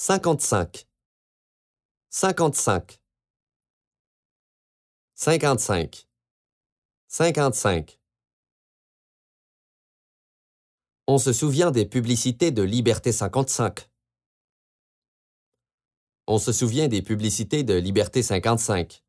55 55 55 55 On se souvient des publicités de Liberté 55. On se souvient des publicités de Liberté 55.